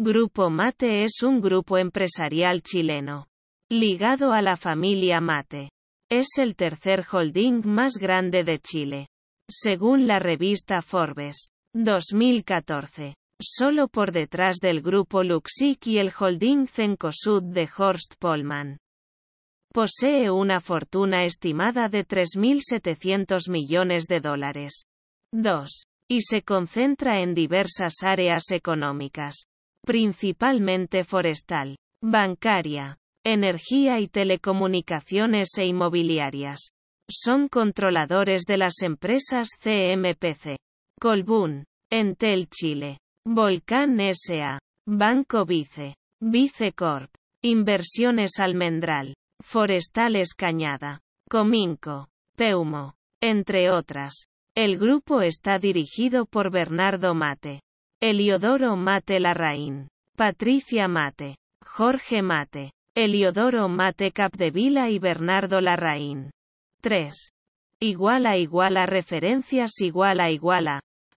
Grupo Mate es un grupo empresarial chileno. Ligado a la familia Mate. Es el tercer holding más grande de Chile. Según la revista Forbes. 2014. Solo por detrás del grupo Luxic y el holding Cencosud de Horst Polman. Posee una fortuna estimada de 3.700 millones de dólares. 2. Y se concentra en diversas áreas económicas principalmente forestal, bancaria, energía y telecomunicaciones e inmobiliarias. Son controladores de las empresas CMPC, Colbún, Entel Chile, Volcán SA, Banco Vice, Corp., Inversiones Almendral, Forestales Cañada, Cominco, Peumo, entre otras. El grupo está dirigido por Bernardo Mate. Eliodoro Mate Larraín. Patricia Mate. Jorge Mate. Eliodoro Mate Capdevila y Bernardo Larraín. 3. Igual a igual a referencias igual a igual a